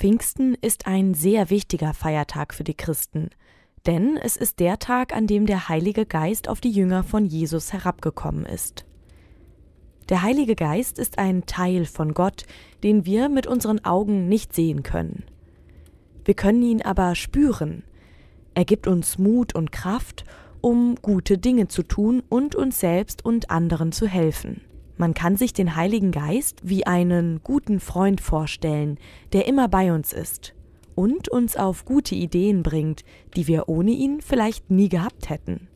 Pfingsten ist ein sehr wichtiger Feiertag für die Christen, denn es ist der Tag, an dem der Heilige Geist auf die Jünger von Jesus herabgekommen ist. Der Heilige Geist ist ein Teil von Gott, den wir mit unseren Augen nicht sehen können. Wir können ihn aber spüren. Er gibt uns Mut und Kraft, um gute Dinge zu tun und uns selbst und anderen zu helfen. Man kann sich den Heiligen Geist wie einen guten Freund vorstellen, der immer bei uns ist und uns auf gute Ideen bringt, die wir ohne ihn vielleicht nie gehabt hätten.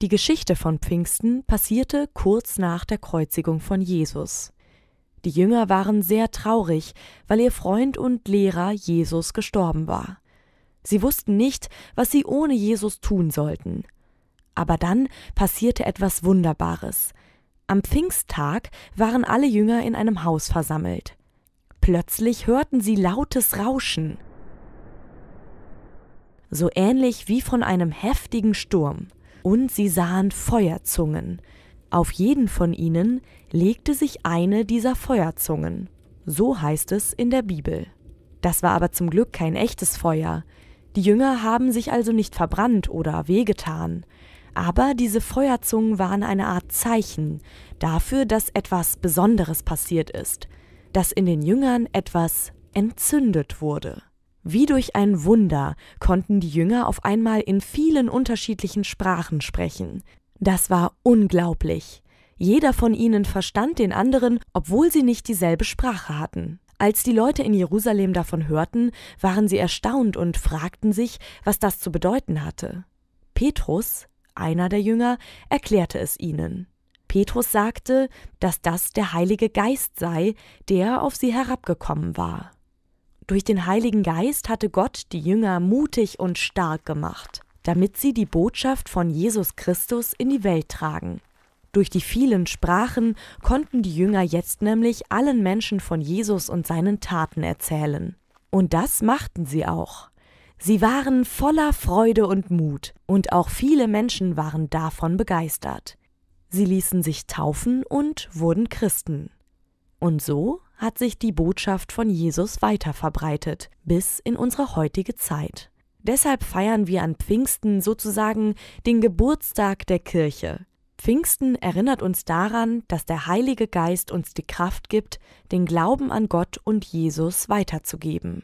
Die Geschichte von Pfingsten passierte kurz nach der Kreuzigung von Jesus. Die Jünger waren sehr traurig, weil ihr Freund und Lehrer Jesus gestorben war. Sie wussten nicht, was sie ohne Jesus tun sollten. Aber dann passierte etwas Wunderbares. Am Pfingsttag waren alle Jünger in einem Haus versammelt. Plötzlich hörten sie lautes Rauschen. So ähnlich wie von einem heftigen Sturm. Und sie sahen Feuerzungen. Auf jeden von ihnen legte sich eine dieser Feuerzungen. So heißt es in der Bibel. Das war aber zum Glück kein echtes Feuer. Die Jünger haben sich also nicht verbrannt oder wehgetan. Aber diese Feuerzungen waren eine Art Zeichen dafür, dass etwas Besonderes passiert ist, dass in den Jüngern etwas entzündet wurde. Wie durch ein Wunder konnten die Jünger auf einmal in vielen unterschiedlichen Sprachen sprechen. Das war unglaublich. Jeder von ihnen verstand den anderen, obwohl sie nicht dieselbe Sprache hatten. Als die Leute in Jerusalem davon hörten, waren sie erstaunt und fragten sich, was das zu bedeuten hatte. Petrus, einer der Jünger, erklärte es ihnen. Petrus sagte, dass das der Heilige Geist sei, der auf sie herabgekommen war. Durch den Heiligen Geist hatte Gott die Jünger mutig und stark gemacht, damit sie die Botschaft von Jesus Christus in die Welt tragen. Durch die vielen Sprachen konnten die Jünger jetzt nämlich allen Menschen von Jesus und seinen Taten erzählen. Und das machten sie auch. Sie waren voller Freude und Mut, und auch viele Menschen waren davon begeistert. Sie ließen sich taufen und wurden Christen. Und so hat sich die Botschaft von Jesus weiter verbreitet, bis in unsere heutige Zeit. Deshalb feiern wir an Pfingsten sozusagen den Geburtstag der Kirche. Pfingsten erinnert uns daran, dass der Heilige Geist uns die Kraft gibt, den Glauben an Gott und Jesus weiterzugeben.